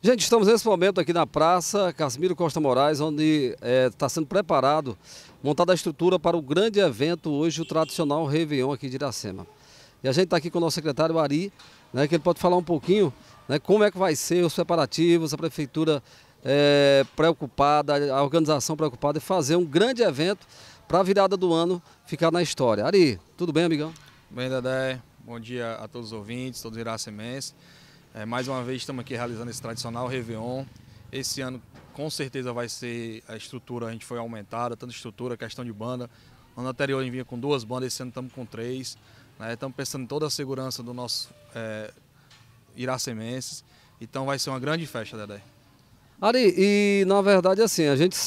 Gente, estamos nesse momento aqui na Praça Casimiro Costa Moraes, onde está é, tá sendo preparado, montada a estrutura para o grande evento hoje, o tradicional Réveillon aqui de Iracema. E a gente está aqui com o nosso secretário Ari, né, que ele pode falar um pouquinho né, como é que vai ser os preparativos, a prefeitura é, preocupada, a organização preocupada em fazer um grande evento para a virada do ano ficar na história. Ari, tudo bem, amigão? Bem, Dedé. Bom dia a todos os ouvintes, todos os iracemenses. É, mais uma vez estamos aqui realizando esse tradicional Réveillon. Esse ano com certeza vai ser a estrutura, a gente foi aumentada, tanto estrutura, questão de banda. Ano anterior a gente vinha com duas bandas, esse ano estamos com três. Né? Estamos pensando em toda a segurança do nosso é, iracemenses. Então vai ser uma grande festa, Dedé. Ari, e na verdade assim, a gente,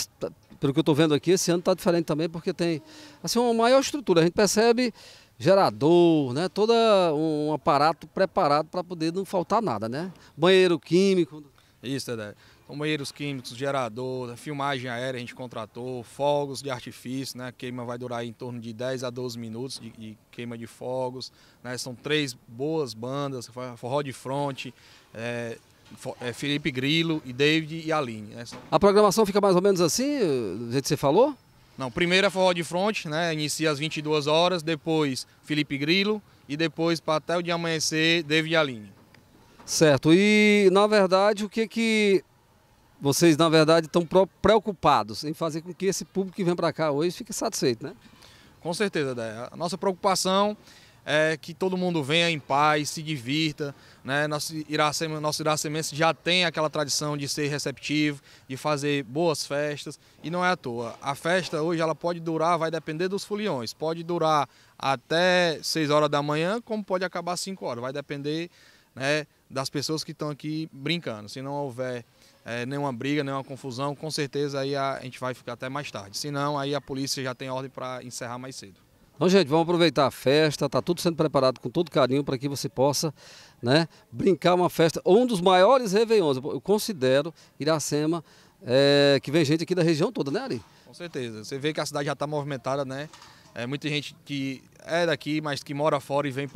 pelo que eu estou vendo aqui, esse ano está diferente também, porque tem assim, uma maior estrutura. A gente percebe gerador, né? Todo um aparato preparado para poder não faltar nada, né? Banheiro químico. Isso, Dedé. Então, banheiros químicos, gerador, né? filmagem aérea a gente contratou, fogos de artifício, né? A queima vai durar em torno de 10 a 12 minutos de, de queima de fogos, né? São três boas bandas, forró de fronte, é, é Felipe Grilo e David e Aline. Né? A programação fica mais ou menos assim, do jeito que você falou? Não, primeiro é forró de front, né? Inicia às 22 horas, depois Felipe Grilo e depois para até o de amanhecer David Aline. Certo. E na verdade, o que que vocês na verdade estão preocupados em fazer com que esse público que vem para cá hoje fique satisfeito, né? Com certeza, Dé. A nossa preocupação é, que todo mundo venha em paz, se divirta. Né? Nosso, Iracema, nosso Iracemense já tem aquela tradição de ser receptivo, de fazer boas festas, e não é à toa. A festa hoje ela pode durar, vai depender dos foliões, pode durar até 6 horas da manhã, como pode acabar 5 horas, vai depender né, das pessoas que estão aqui brincando. Se não houver é, nenhuma briga, nenhuma confusão, com certeza aí a, a gente vai ficar até mais tarde. Se não, aí a polícia já tem ordem para encerrar mais cedo. Então, gente, vamos aproveitar a festa, está tudo sendo preparado com todo carinho para que você possa né, brincar uma festa, um dos maiores Réveillons. Eu considero Iracema, é, que vem gente aqui da região toda, né, Ari? Com certeza. Você vê que a cidade já está movimentada, né? É, muita gente que é daqui, mas que mora fora e vem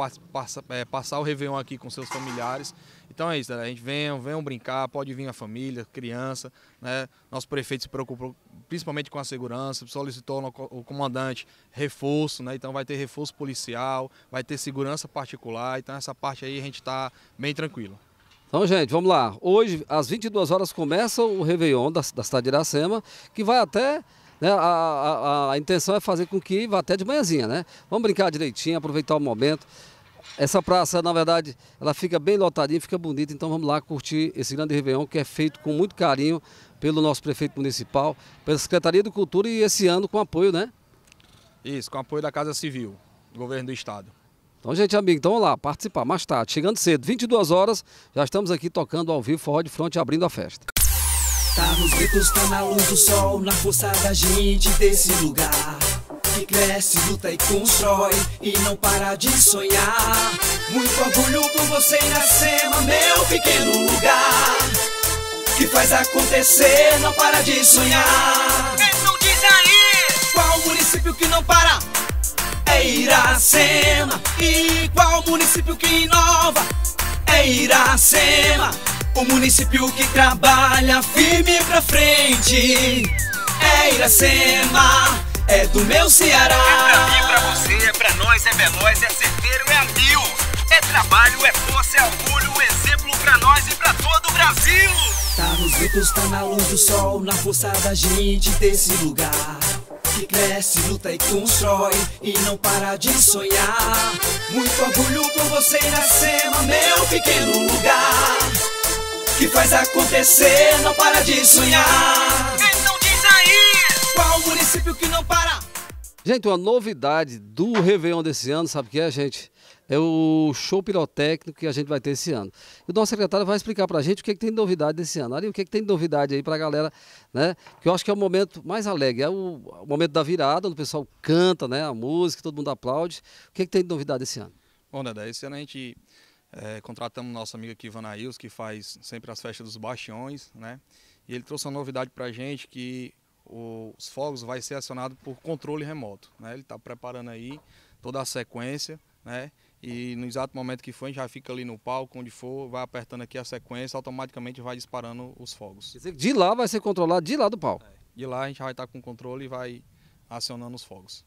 é, passar o Réveillon aqui com seus familiares. Então é isso, galera. A gente venham, venham brincar, pode vir a família, criança. Né? Nosso prefeito se preocupou principalmente com a segurança, solicitou no, o comandante reforço, né? Então vai ter reforço policial, vai ter segurança particular. Então essa parte aí a gente está bem tranquilo. Então, gente, vamos lá. Hoje, às 22 horas, começa o Réveillon da, da cidade de Iracema, que vai até né? A, a, a, intenção é fazer com que vá até de manhãzinha, né? Vamos brincar direitinho, aproveitar o momento. Essa praça, na verdade, ela fica bem lotadinha, fica bonita, então vamos lá curtir esse grande Réveillon que é feito com muito carinho pelo nosso prefeito municipal, pela Secretaria de Cultura e esse ano com apoio, né? Isso, com apoio da Casa Civil, do governo do estado. Então, gente, amigo, então vamos lá, participar mais tarde, chegando cedo, 22 horas, já estamos aqui tocando ao vivo, forró de fronte, abrindo a festa. Tá nos gritos, tá na luz do sol, na força da gente desse lugar. Que cresce, luta e constrói, e não para de sonhar. Muito orgulho por você, Iracema, meu pequeno lugar. Que faz acontecer, não para de sonhar. Então diz aí! Qual município que não para? É Iracema. E qual município que inova? É Iracema. O município que trabalha firme pra frente é Iracema, é do meu Ceará. É pra mim, pra você, é pra nós, é veloz, é certeiro, é anil. É trabalho, é força, é orgulho, um exemplo pra nós e pra todo o Brasil. Tá nos gritos, tá na luz do sol, na força da gente desse lugar que cresce, luta e constrói e não para de sonhar. Muito orgulho por você, Iracema, meu pequeno lugar que faz acontecer, não para de sonhar. Então diz aí, qual município que não para? Gente, uma novidade do Réveillon desse ano, sabe o que é, gente? É o show pirotécnico que a gente vai ter esse ano. E o nosso secretário vai explicar pra gente o que, é que tem de novidade desse ano. Ali, o que, é que tem de novidade aí pra galera, né? Que eu acho que é o momento mais alegre, é o, o momento da virada, onde o pessoal canta, né? A música, todo mundo aplaude. O que, é que tem de novidade esse ano? Bom, Dada, esse ano a gente é, contratamos nosso amigo aqui, Vanails, que faz sempre as festas dos bastiões, né? E ele trouxe uma novidade para a gente que os fogos vai ser acionado por controle remoto, né? Ele está preparando aí toda a sequência, né? E no exato momento que for, a gente já fica ali no palco, onde for, vai apertando aqui a sequência, automaticamente vai disparando os fogos. De lá vai ser controlado, de lá do palco. É, de lá a gente vai estar tá com controle e vai acionando os fogos.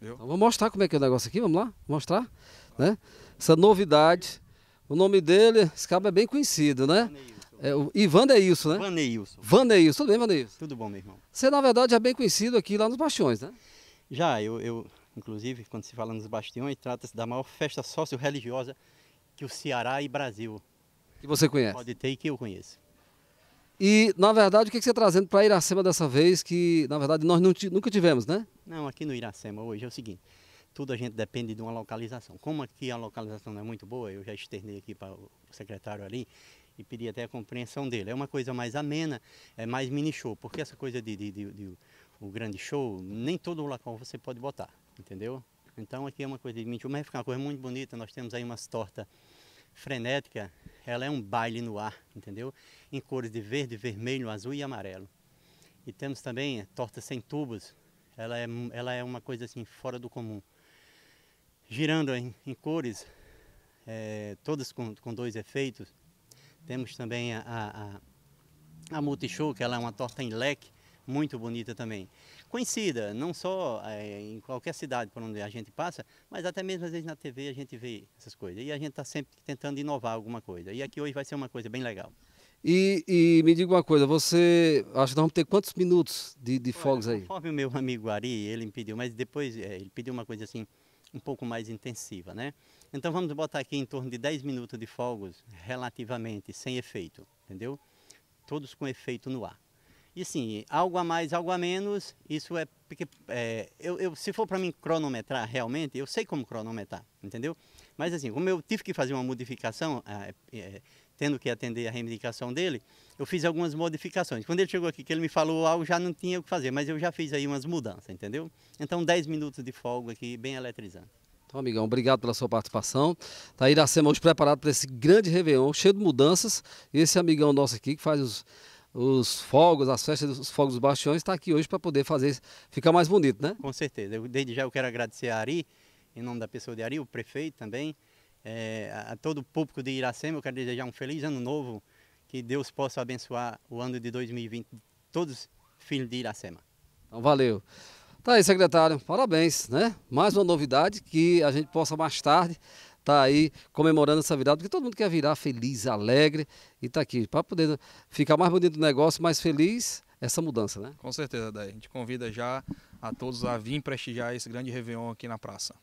Viu? Então, vou mostrar como é que é o negócio aqui, vamos lá? Mostrar, né? Essa novidade o nome dele, esse cabo é bem conhecido, né? É, o Ivan Deilson, é né? Vaneilson. Vaneilson, tudo bem, Vaneilson? Tudo bom, meu irmão. Você, na verdade, é bem conhecido aqui lá nos Bastiões, né? Já, eu, eu inclusive, quando se fala nos Bastiões, trata-se da maior festa sócio-religiosa que o Ceará e Brasil... Que você conhece? Pode ter e que eu conheço. E, na verdade, o que você está trazendo para Iracema dessa vez, que, na verdade, nós nunca tivemos, né? Não, aqui no Iracema hoje é o seguinte tudo a gente depende de uma localização. Como aqui a localização não é muito boa, eu já externei aqui para o secretário ali e pedi até a compreensão dele. É uma coisa mais amena, é mais mini show, porque essa coisa de, de, de, de o grande show, nem todo local você pode botar, entendeu? Então aqui é uma coisa de mini show, mas fica uma coisa muito bonita, nós temos aí umas tortas frenéticas, ela é um baile no ar, entendeu? Em cores de verde, vermelho, azul e amarelo. E temos também tortas sem tubos, ela é, ela é uma coisa assim fora do comum girando em, em cores, é, todas com, com dois efeitos. Temos também a, a, a Multishow, que ela é uma torta em leque, muito bonita também. Conhecida, não só é, em qualquer cidade por onde a gente passa, mas até mesmo às vezes na TV a gente vê essas coisas. E a gente está sempre tentando inovar alguma coisa. E aqui hoje vai ser uma coisa bem legal. E, e, me diga uma coisa, você acho que nós vamos ter quantos minutos de, de fogos aí? Conforme o meu amigo Ari, ele me pediu, mas depois é, ele pediu uma coisa assim, um pouco mais intensiva, né? Então vamos botar aqui em torno de 10 minutos de fogos relativamente sem efeito, entendeu? Todos com efeito no ar. E sim, algo a mais, algo a menos, isso é porque é, eu, eu, se for para mim cronometrar realmente, eu sei como cronometrar, entendeu? Mas assim, como eu tive que fazer uma modificação ah, é, é, tendo que atender a reivindicação dele, eu fiz algumas modificações. Quando ele chegou aqui, que ele me falou algo, já não tinha o que fazer, mas eu já fiz aí umas mudanças, entendeu? Então, 10 minutos de folga aqui, bem eletrizante. Então, amigão, obrigado pela sua participação. Está aí Iracema hoje preparado para esse grande Réveillon, cheio de mudanças. Esse amigão nosso aqui que faz os, os fogos, as festas dos fogos dos bastiões, está aqui hoje para poder fazer ficar mais bonito, né? Com certeza. Eu, desde já eu quero agradecer a Ari, em nome da pessoa de Ari, o prefeito também, é, a todo o público de Iracema, eu quero desejar um feliz ano novo, que Deus possa abençoar o ano de 2020, todos filhos de Iracema. Então, valeu. Tá aí, secretário, parabéns, né? Mais uma novidade que a gente possa mais tarde tá aí comemorando essa virada, porque todo mundo quer virar feliz, alegre e tá aqui para poder ficar mais bonito o negócio, mais feliz essa mudança, né? Com certeza, daí. A gente convida já a todos a vir prestigiar esse grande Réveillon aqui na praça.